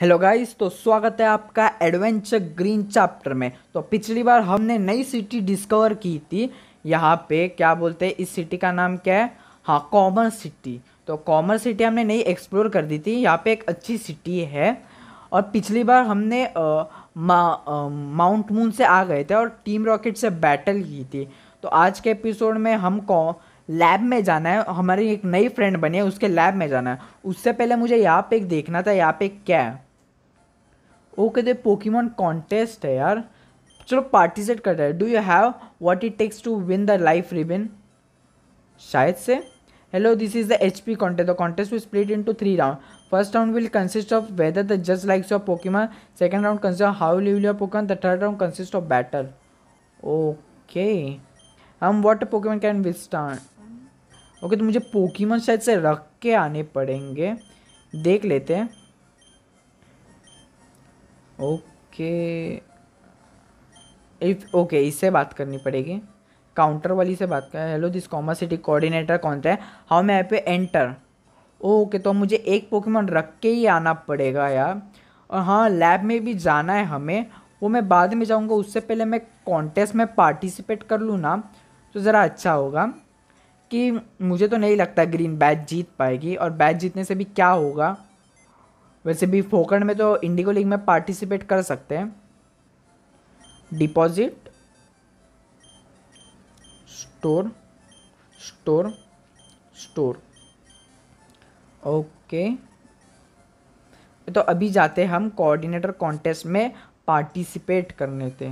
Hello guys तो स्वागत है आपका एडवेंचर ग्रीन चैप्टर में तो पिछली बार हमने नई सिटी डिस्कवर की थी यहाँ पे क्या बोलते हैं इस सिटी का नाम क्या है हाँ कॉमर सिटी तो कॉमर सिटी हमने नई एक्सप्लोर कर दी थी यहाँ पे एक अच्छी सिटी है और पिछली बार हमने माउंट मून से आ गए थे और टीम रॉकेट से बैटल की थी तो आज के एपिसोड में हम लैब में जाना है हमारी एक नई फ्रेंड बनी है उसके लैब में जाना है उससे पहले मुझे यहाँ पे एक देखना था यहाँ पे क्या है ओके दे पोकीमॉन कॉन्टेस्ट है यार चलो पार्टिसिपेट कर रहे do you have what it takes to win the life ribbon शायद से hello this is the H P contest the contest we split into three round first round will consist of whether the just likes of Pokemon second round consist of how live your Pokemon the third round consist of battle okay hmm what Pokemon can विस्टॉन okay तो मुझे Pokémon शायद से रख के आने पड़ेंगे देख लेते हैं ओके इफ ओके इससे बात करनी पड़ेगी काउंटर वाली से बात कर hello this commerce city coordinator कौन है हाउ मैं पे एंटर ओके तो मुझे एक पोकेमोन रख के ही आना पड़ेगा यार और हाँ लैब में भी जाना है हमें वो मैं बाद में जाऊँगा उससे पहले मैं कॉन्टेस्ट में पार्टिसिपेट कर लूँ ना तो ज़रा अच्छा होगा कि मुझे तो नहीं लगता ग्रीन बैच जीत पाएगी और बैच जीतने से भी क्या होगा वैसे भी फोकन में तो इंडिगो लीग में पार्टिसिपेट कर सकते हैं deposit store store store okay तो अभी जाते हम कोऑर्डिनेटर कॉन्टेस्ट में पार्टिसिपेट करने थे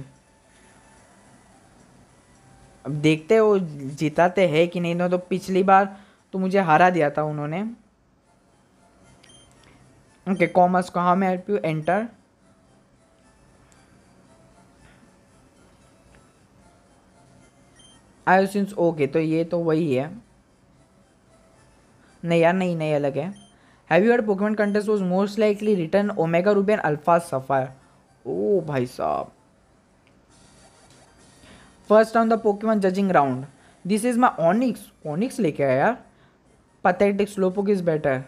अब देखते वो जिताते हैं कि नहीं तो पिछली बार तो मुझे हरा दिया था उन्होंने ओके कॉमर्स को how may help you enter I since okay तो ये तो वही है नहीं यार नहीं नहीं अलग है have you heard Pokemon contest was most likely return Omega Ruby and Alpha Sapphire ओ भाई साहब first on the Pokemon judging round this is my Onix Onix लेके आया यार pathetic Slowpoke is better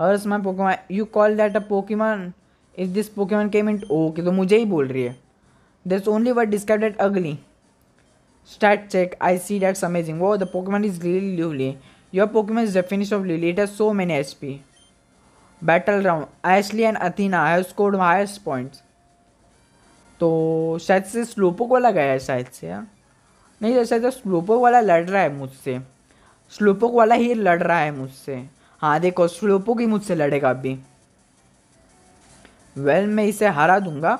hers my Pokemon you call that a Pokemon is this Pokemon came in okay तो मुझे ही बोल रही है this only what describe that अगली start check I see that's amazing वो the Pokemon is really lively your Pokemon is definition of lively it has so many H P battle round आइसली and Athena have scored highest points तो शायद से slowpoke वाला गया है शायद से यार हाँ। नहीं शायद स्लोपोक वाला लड़ रहा है मुझसे स्लोपोक वाला ही लड़ रहा है मुझसे हाँ देखो स्लोपो की मुझसे लड़ेगा अभी वेल मैं इसे हरा दूंगा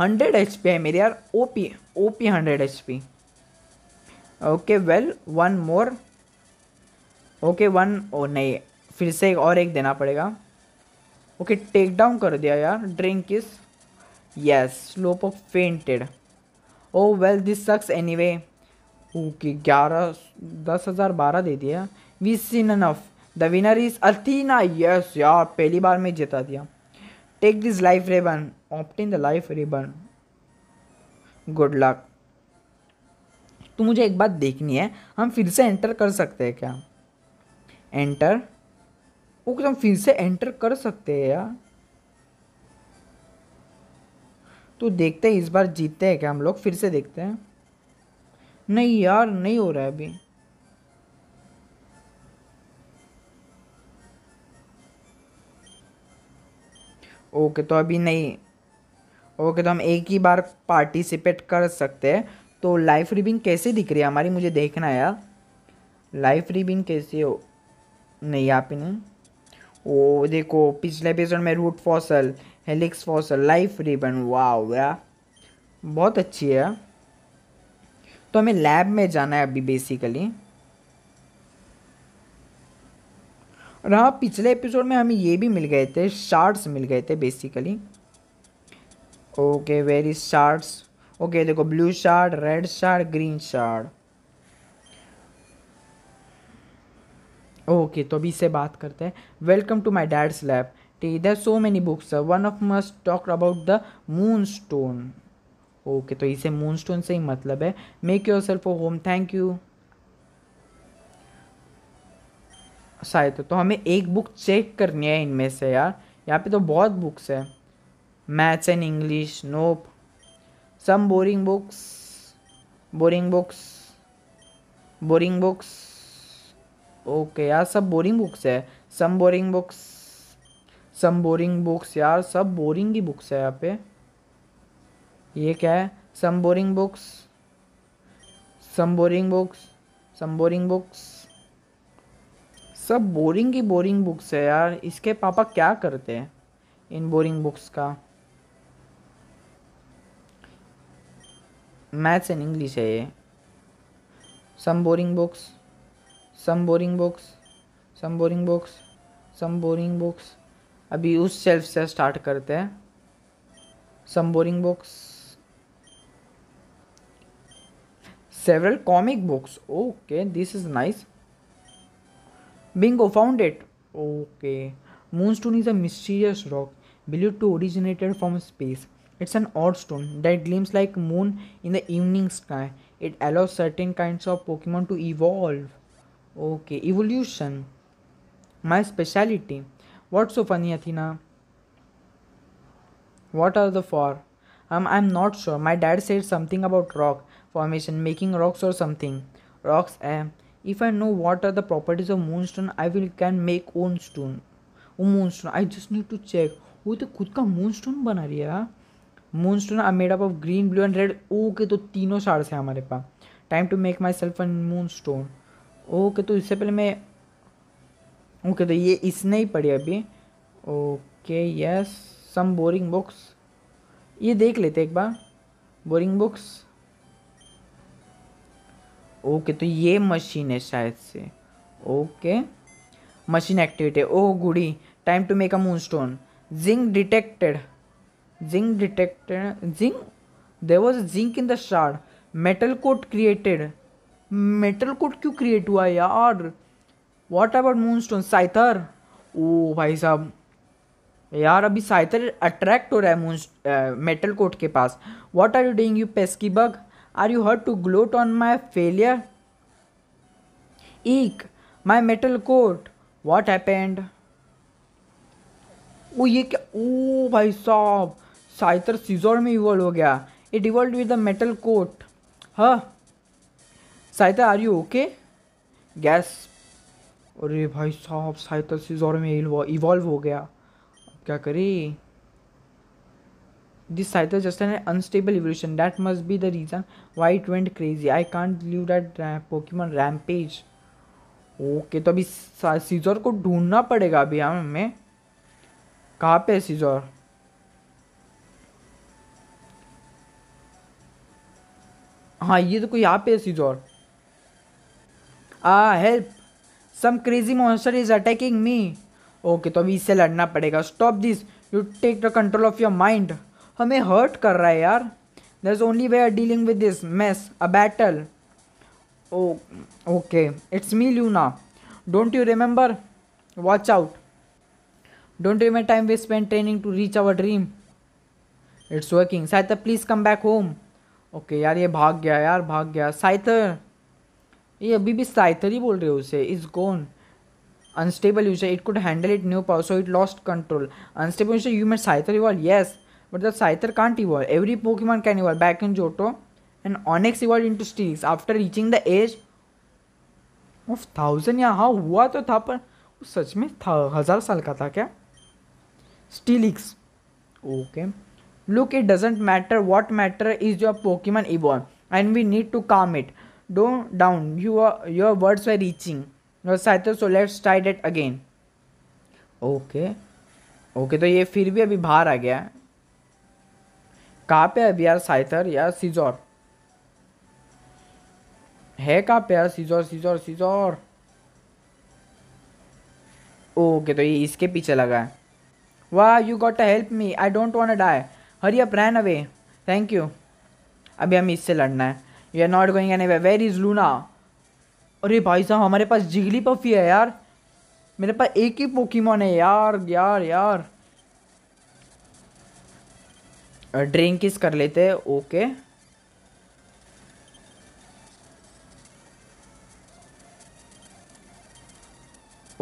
हंड्रेड एच पी है मेरे यार oh P oh P hundred H P okay well one more okay one ओ नहीं फिर से एक और एक देना पड़ेगा ओके टेक डाउन कर दिया यार drink is yes slope of fainted oh well this sucks anyway okay ग्यारह दस हज़ार बारह दे दिया we seen enough the winner is Athena yes यार पहली बार में जिता दिया टेक दिस लाइफ रिबन ऑप्टिन the life ribbon good luck तो मुझे एक बात देखनी है हम फिर से एंटर कर सकते हैं क्या एंटर वो हम फिर से एंटर कर सकते हैं यार तो देखते हैं इस बार जीतते हैं क्या हम लोग फिर से देखते हैं नहीं यार नहीं हो रहा है अभी ओके तो अभी नहीं ओके तो हम एक ही बार पार्टिसिपेट कर सकते हैं तो लाइफ रिबिंग कैसे दिख रही है हमारी मुझे देखना है यार लाइफ रिबिंग कैसे हो नहीं आप ही नहीं ओ देखो पिछले एपिसोड में root fossil helix fossil life ribbon वाह यार बहुत अच्छी है तो हमें लैब में जाना है अभी बेसिकली और हाँ पिछले एपिसोड में हमें ये भी मिल गए थे शार्ट्स मिल गए थे basically okay very shards okay देखो blue shard red shard green shard okay तो अभी इसे बात करते हैं welcome to my dad's lab टी there so many books one of must talk about the moon stone okay तो इसे मून स्टोन से ही मतलब है make yourself home thank you शायद तो, तो हमें एक बुक चेक करनी है इनमें से यार यहाँ पे तो बहुत बुक्स है maths and English nope some boring books boring books boring books okay यार सब बोरिंग बुक्स है some boring books some boring books यार सब बोरिंग ही बुक्स है यहाँ पे ये क्या है some boring books some boring books some boring books सब बोरिंग की बोरिंग बुक्स है यार इसके पापा क्या करते हैं इन बोरिंग बुक्स का मैथ्स एंड इंग्लिश है ये some boring books some boring books some boring books some boring books अभी उस सेल्फ से स्टार्ट करते हैं some boring books several comic books okay this is nice Bingo, found it. Okay. Moonstone is a mysterious rock believed to originated from space. It's an odd stone that gleams like moon in the evening sky. It allows certain kinds of Pokemon to evolve. Okay, evolution. My specialty. What's so funny, Athena? What are the four? Um, I'm not sure. My dad said something about rock formation, making rocks or something. Rocks, eh? if i know what are the properties of moonstone i will can make own stone वो moonstone I just need to check वो तो खुद का moon moonstone बना रही है moon stone are made up of green blue and red okay तो तीनों शार्ड्स हैं हमारे पास time to make myself an moon stone okay तो इससे पहले मैं ओके तो ये इसने ही पड़ी अभी okay yes some boring books ये देख लेते एक बार बोरिंग बुक्स ओके तो ये मशीन है शायद से okay machine activity oh goody time to make a moon stone zinc detected zinc detected zinc there was zinc in the shard metal coat created metal coat क्यों create हुआ यार what about moon stone Scyther ओ भाई साहब यार अभी Scyther attract हो रहा है मून मेटल कोट के पास what are you doing you pesky bug are you hurt to gloat on my failure eek my metal coat what happened वो ये क्या ओ भाई साहब साइतर सीजोर में इवॉल्व हो गया it evolve with the metal coat हाँ आर यू ओके गैस अरे भाई साहब साइतर सीजोर में इवॉल्व हो गया क्या करें this scythe just an unstable evolution that must be the reason why it went crazy I can't leave that Pokemon rampage okay तो अभी सीजर को ढूंढना पड़ेगा अभी हमें कहाँ पे है हाँ ये तो कोई यहाँ पे है Scizor ah help some crazy monster is attacking me okay तो अभी इससे लड़ना पड़ेगा stop this you take the control of your mind हमें हर्ट कर रहा है यार there is only we are dealing with this mess a battle oh okay it's me Luna don't you remember watch out don't remember time we spend training to reach our dream it's working Scyther please come back home okay यार ये भाग गया यार भाग गया Scyther ये अभी भी साइथर ही बोल रहे हो उसे is gone unstable user it could handle it new power so it lost control unstable you made Scyther you wall yes but but the Scyther can't evolve. Every Pokemon can evolve. Back in Johto, and Onyx into Steelix after reaching the age of thousand या हाँ हुआ तो था पर सच में था हज़ार साल का था क्या Steelix okay look it doesn't matter what matter is your Pokemon evolve and we need to calm it don't down you your words are reaching your Scyther so let's try that again okay okay तो ये फिर भी अभी बाहर आ गया है कहाँ पे है यार साइथर या सीजोर है कहाँ पे यार सीजोर सीजोर सीजोर ओके तो ये इसके पीछे लगा है वाह you got a help me I don't want die hurry up ran away thank you अभी हमें इससे लड़ना है you are not going any way where is Luna अरे भाई साहब हमारे पास जिगली पफी है यार मेरे पास एक ही पोकीमोन है यार यार यार ड्रिंक इस कर लेते हैं ओके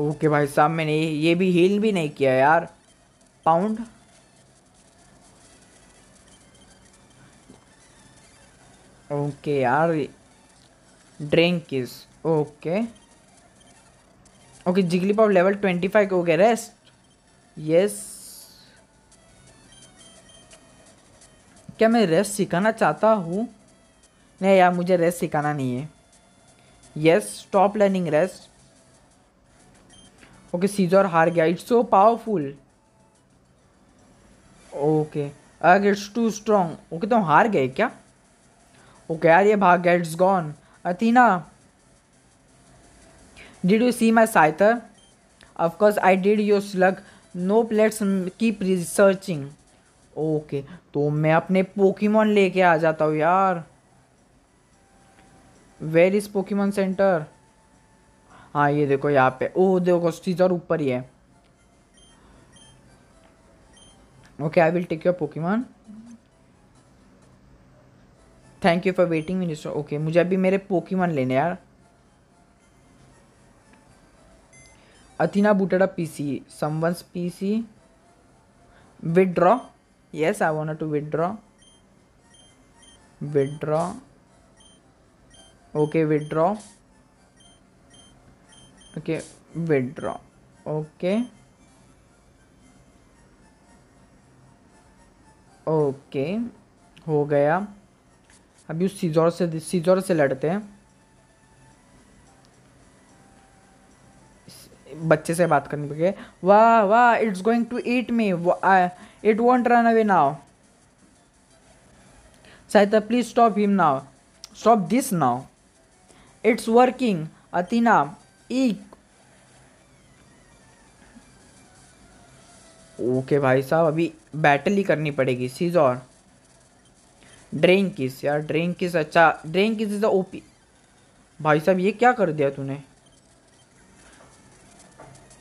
ओके भाई साहब मैंने ये भी हील भी नहीं किया यार पाउंड ओके यार drink kiss okay okay Jigglypuff level twenty five हो गया रेस्ट यस क्या मैं रेस सिखाना चाहता हूँ नहीं यार मुझे रेस सिखाना नहीं है yes stop learning rest okay Scizor हार गया इट्स सो पावरफुल ओके अगर इट्स टू स्ट्रॉन्ग ओके तुम हार गए क्या ओके okay, यार ये भाग गया it's gone Athena did you see my Scyther of course I did your slug no plates keep researching okay तो मैं अपने पोकीमोन लेके आ जाता हूँ यार वेर इज़ पोकीमोन सेंटर हाँ ये देखो यहाँ पे ओ देखो सीजर ऊपर ही है okay I will take your Pokemon thank you for waiting minister okay मुझे अभी मेरे पोकीमोन लेने यार अथीना बूटेडा PC someone's PC withdraw yes i wanted to withdraw withdraw okay withdraw okay withdraw okay okay okay, हो गया अभी उस सीजोर से सीजोर से लड़ते हैं बच्चे से बात करने के वाह वाह it's going to eat me It won't run away now. Saitha, please stop him now. Stop this now. It's working. Athena, eek. Okay भाई साहब अभी बैटल ही करनी पड़ेगी सीज और ड्रिंक किस यार ड्रिंक किस अच्छा ड्रिंक किस इज ओपी भाई साहब ये क्या कर दिया तूने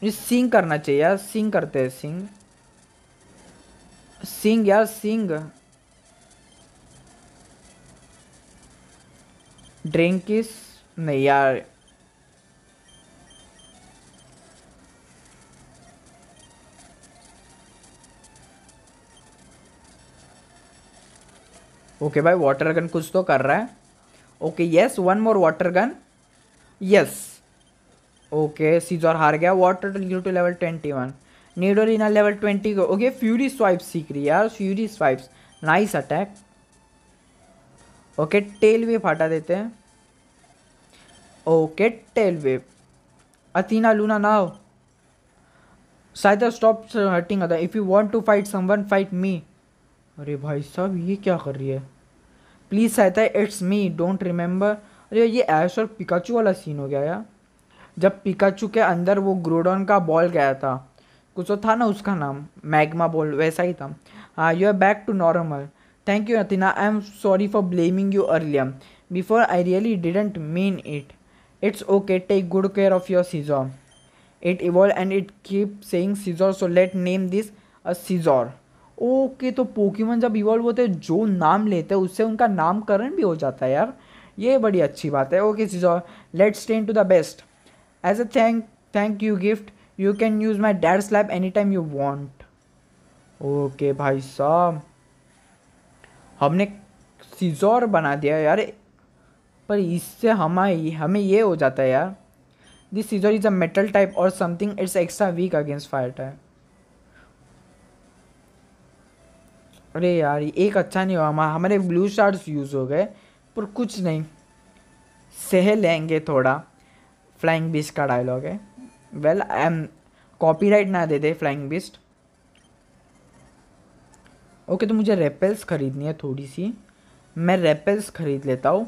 ये सिंग करना चाहिए यार सिंग करते हैं सिंग सिंग यार सिंग ड्रिंक ड्रिंकिस नहीं यार ओके भाई वाटर गन कुछ तो कर रहा है okay yes one more water gun yes okay Scizor हार गया Wartortle level twenty one Nidorina level twenty को ओके फ्यूरी स्वाइप सीख रही है यार fury swipes nice attack okay tail wave हटा देते हैं okay tail wave Athena Luna now Scyther stop hurting other if you want to fight someone fight me अरे भाई साहब ये क्या कर रही है प्लीज़ सहायता इट्स मी डोंट रिमेंबर अरे ये ऐश और पिकाचू वाला सीन हो गया यार जब पिकाचू के अंदर वो ग्रोडॉन का बॉल गया था कुछ तो था ना उसका नाम मैग्मा बोल वैसा ही था हाँ you are back to normal thank you Athena I am sorry for blaming you earlier before I really didn't mean it it's okay take good care of your Scizor it evolve and it keep saying Scizor so let name this a Scizor okay तो Pokemon जब evolve होते हैं जो नाम लेते हैं उससे उनका नामकरण भी हो जाता है यार ये बड़ी अच्छी बात है okay Scizor let's tend to the best as a thank thank you gift you can use my dad's lab any time you want okay भाई साहब हमने सीजोर बना दिया यार पर इससे हमारी हमें ये हो जाता है यार this Scizor is a metal type और something it's extra weak against fire type अरे यार एक अच्छा नहीं हुआ हमारा हमारे ब्लू शार्ट्स यूज़ हो गए पर कुछ नहीं सह लेंगे थोड़ा फ्लाइंग बीच का डायलॉग है वेल आई एम कॉपीराइट ना दे दे फ्लाइंग बिस्ट ओके तो मुझे रेपल्स ख़रीदनी है थोड़ी सी मैं रेपल्स ख़रीद लेता हूँ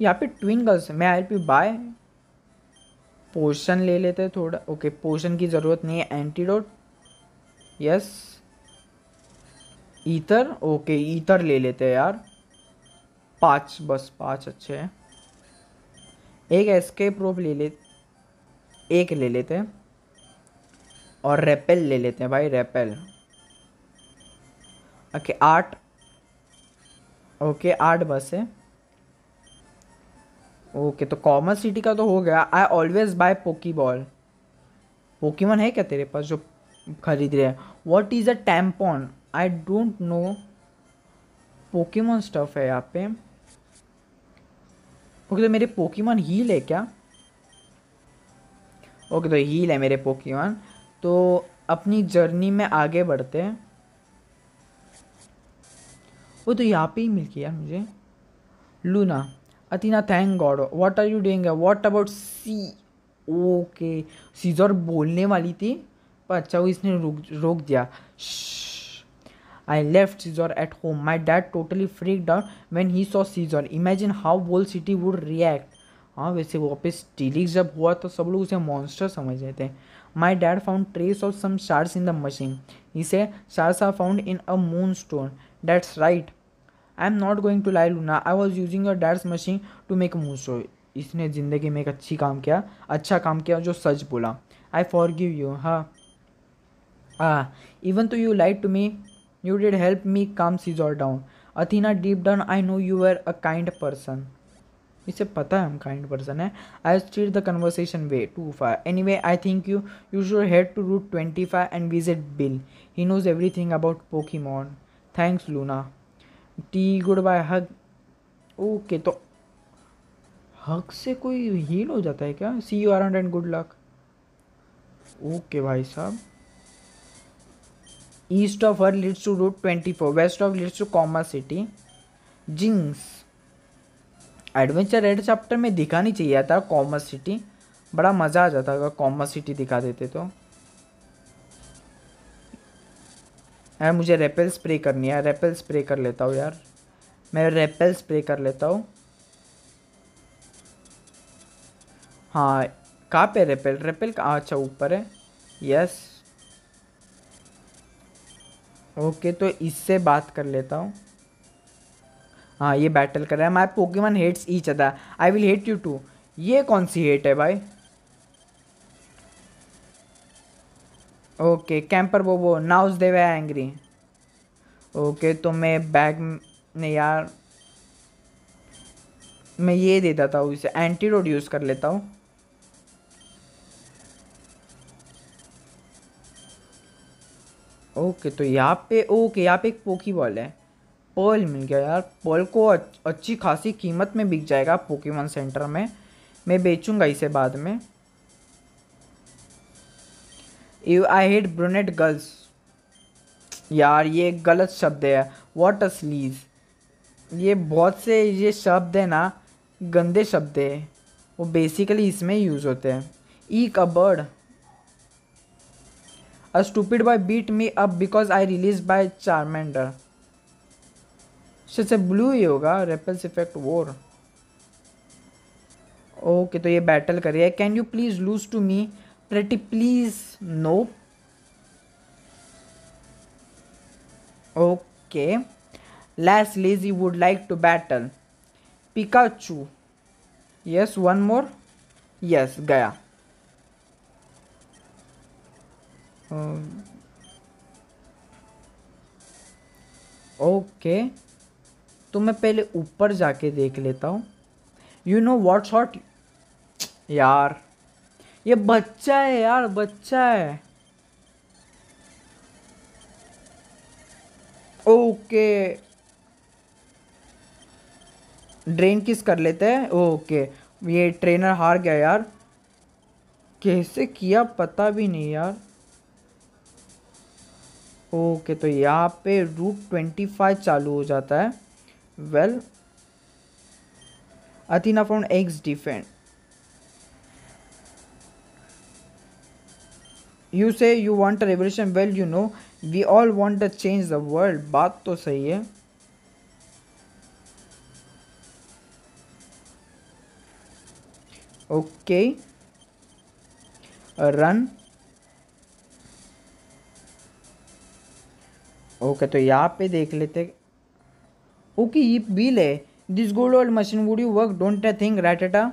यहाँ पे ट्विन गर्ल्स मैं आई पी बाय पोशन ले लेते हैं थोड़ा ओके पोशन की ज़रूरत नहीं है antidote yes ether okay ether ले लेते हैं यार पाँच बस पाँच अच्छे हैं एक एस्केप रोप ले ले एक ले लेते हैं और रेपेल ले लेते हैं भाई रेपेल ओके आठ ओके आठ बस है ओके तो कॉमर्स सिटी का तो हो गया I always buy poke ball Pokemon है क्या तेरे पास जो खरीद रहे हैं what is a tampon I don't know Pokemon stuff है यहाँ पे ओके तो मेरे पोकीमॉन हील है क्या ओके तो हील है मेरे पोकीमॉन तो अपनी जर्नी में आगे बढ़ते हैं वो तो यहाँ पे ही मिल गया मुझे Luna Athena thank God what are you doing what about see okay Scizor बोलने वाली थी पर अच्छा वो इसने रोक रोक दिया I left Caesar at home. My dad totally freaked out when he saw Caesar. Imagine how whole city would react. हाँ वैसे वापस टीलिंग जब हुआ तो सब लोग उसे मॉन्स्टर समझ रहे थे my dad found trace of some shards in the machine इसे shards are found in a moon stone that's right I am not going to lie Luna I was using a that's machine to make moon stone इसने ज़िंदगी में एक अच्छी काम किया अच्छा काम किया जो सच बोला आई फॉर गिव यू हाँ even though you lied to me you did help me me सीज all down Athena deep down I know you are a kind person इसे पता है हम काइंड पर्सन है I steered the conversation way to five anyway I think you you should head to route twenty five and visit Bill he knows everything about Pokemon thanks Luna टी good bye हक okay तो हक से कोई heal हो जाता है क्या see you are and good luck okay भाई साहब east of here leads to route twenty four west of leads to Commerce City जिंग्स एडवेंचर रेड चैप्टर में दिखानी चाहिए था कॉमर्स सिटी बड़ा मज़ा आ जाता अगर कॉमर्स सिटी दिखा देते तो यार मुझे रेपेल स्प्रे करनी है रेपेल स्प्रे कर लेता हूँ यार मैं रेपेल स्प्रे कर लेता हूँ हाँ कहाँ पे रेपेल रेपेल अच्छा ऊपर है यस ओके तो इससे बात कर लेता हूँ हाँ ये बैटल कर रहा है my Pokémon hates each other I will hate you too ये कौन सी हेट है भाई ओके कैंपर वो वो knows they way angry okay तो मैं बैग में यार मैं ये दे देता हूँ इसे एंटीडोड यूज़ कर लेता हूँ ओके तो यहाँ पे ओके यहाँ पे एक पोकी बॉल है पर्ल मिल गया यार पर्ल को अच्छी खासी कीमत में बिक जाएगा पोकेमॉन सेंटर में मैं बेचूंगा इसे बाद में you I hate brunette girls यार ये गलत शब्द है वॉट अ स्लीज ये बहुत से ये शब्द है ना गंदे शब्द है वो बेसिकली इसमें यूज़ होते हैं ई cupboard a stupid boy beat me up because I release by Charmander से ब्लू ही होगा रेपल्स इफेक्ट वोर ओके तो ये बैटल कर रही है can you please lose to me pretty please no okay less lease you would like to battle Pikachu yes one more yes गया ओके तो मैं पहले ऊपर जाके देख लेता हूँ यू नो वॉट शॉट यार ये बच्चा है यार बच्चा है ओके ड्रेन किस कर लेते हैं ओके ये ट्रेनर हार गया यार कैसे किया पता भी नहीं यार ओके तो यहाँ पे रूट ट्वेंटी फाइव चालू हो जाता है well Athena from X defend you say you want a revolution well you know we all want a change the world बात तो सही है ओके रन ओके तो यहाँ पे देख लेते ओके ये बिल है this good old machine would you work don't I think Rattata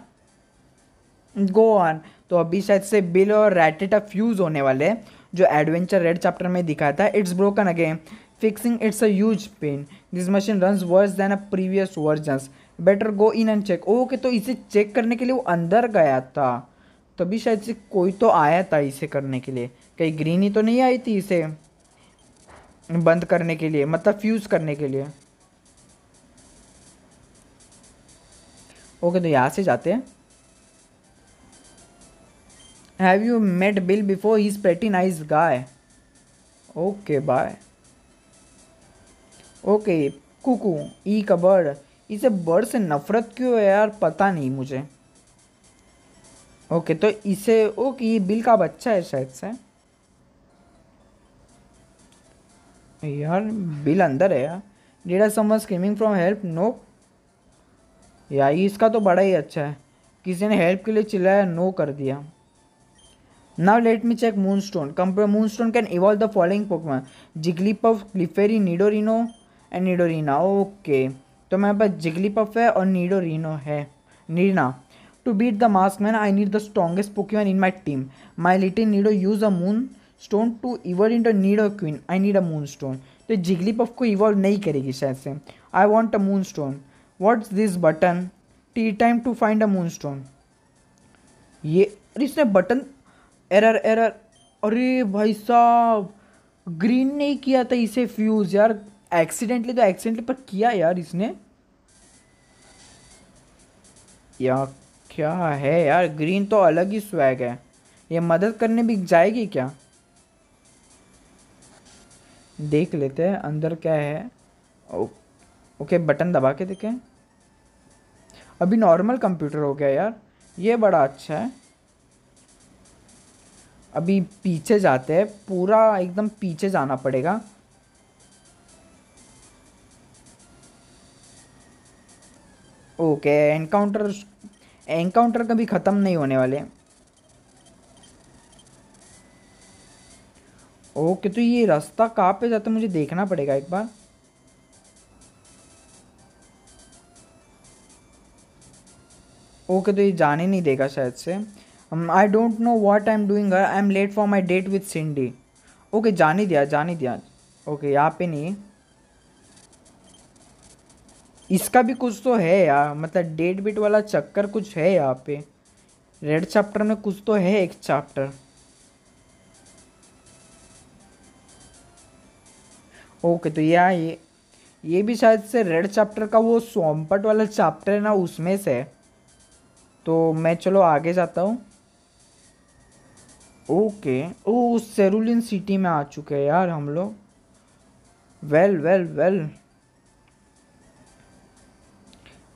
go on तो अभी शायद से बिल और रैटेटा फ्यूज़ होने वाले जो एडवेंचर रेड चैप्टर में दिखाया था it's broken again fixing it's a huge pain this machine run worse than a previous versions better go in and check okay तो इसे चेक करने के लिए वो अंदर गया था तभी शायद से कोई तो आया था इसे करने के लिए कहीं ही तो नहीं आई थी इसे बंद करने के लिए मतलब फ्यूज़ करने के लिए ओके तो यहाँ से जाते हैं have you met Bill before is pretty nice guy okay bye okay cuckoo ई e का बर्ड इसे बर्ड से नफरत क्यों है यार पता नहीं मुझे ओके तो इसे ओके ये बिल का बच्चा है शायद से यार बिल अंदर है यार data summer screaming from help no यार इसका तो बड़ा ही अच्छा है किसी ने हेल्प के लिए चिल्लाया नो कर दिया now let me check moon stone computer moon stone can evolve the following Pokémon Jigglypuff Clefairy Nidorino and Nidorina okay तो मेरे पास जिगली पफ है और नीडोरिनो है Nidorina to beat the mask man I need the strongest Pokémon in my team my little Nido use a moon stone to evolve in the need a queen I need a moon stone तो जिगली puff को evolve नहीं करेगी शायद से I want a moon stone what's this button टी time to find a moon stone ये अरे इसने बटन एरर एरर अरे भाई साहब ग्रीन नहीं किया था इसे फ्यूज़ यार एक्सीडेंटली तो एक्सीडेंटली पर किया यार इसने यार क्या है यार ग्रीन तो अलग ही स्वैग है ये मदद करने भी जाएगी क्या देख लेते हैं अंदर क्या है ओके बटन दबा के देखें अभी नॉर्मल कंप्यूटर हो गया यार ये बड़ा अच्छा है अभी पीछे जाते हैं पूरा एकदम पीछे जाना पड़ेगा ओके एनकाउंटर एनकाउंटर कभी ख़त्म नहीं होने वाले ओके तो ये रास्ता कहाँ पे जाता है मुझे देखना पड़ेगा एक बार ओके तो ये जाने नहीं देगा शायद से I don't know what I am doing I am late for my date with Cindy okay जाने दिया जाने दिया ओके यहाँ पे नहीं इसका भी कुछ तो है यार मतलब डेट बिट वाला चक्कर कुछ है यहाँ पे रेड चैप्टर में कुछ तो है एक चैप्टर ओके तो यहाँ ये ये भी शायद से रेड चैप्टर का वो सोमपट वाला चैप्टर है ना उसमें से तो मैं चलो आगे जाता हूँ ओके ओ सेरुलिन सिटी में आ चुके हैं यार हम लोग वेल वेल वेल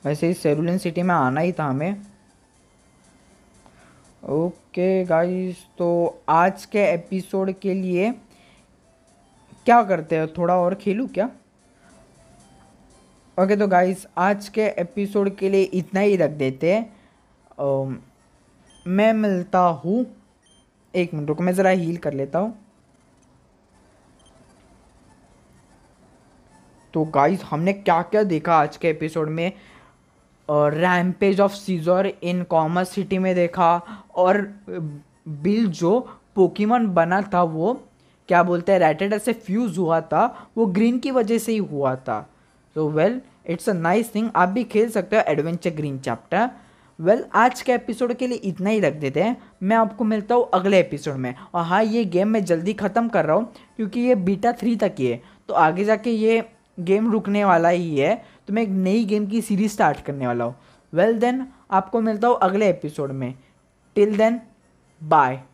वैसे ही सेरुलिन सिटी में आना ही था हमें ओके गाइस तो आज के एपिसोड के लिए क्या करते हैं थोड़ा और खेलूँ क्या ओके तो गाइस आज के एपिसोड के लिए इतना ही रख देते हैं um, मैं मिलता हूँ एक मिनट रुको मैं ज़रा हील कर लेता हूँ तो गाइस हमने क्या क्या देखा आज के एपिसोड में rampage of Caesar in Commerce City में देखा और बिल जो पोकीमन बना था वो क्या बोलते हैं रेटेडर से फ्यूज़ हुआ था वो ग्रीन की वजह से ही हुआ था तो well it's a nice thing आप भी खेल सकते हो adventure green chapter well well, आज के एपिसोड के लिए इतना ही रख देते हैं मैं आपको मिलता हूँ अगले एपिसोड में और हाँ ये गेम मैं जल्दी ख़त्म कर रहा हूँ क्योंकि ये बीटा थ्री तक ही है तो आगे जाके ये गेम रुकने वाला ही है तो मैं एक नई गेम की सीरीज स्टार्ट करने वाला हूँ वेल देन आपको मिलता हूँ अगले एपिसोड में टिल देन बाय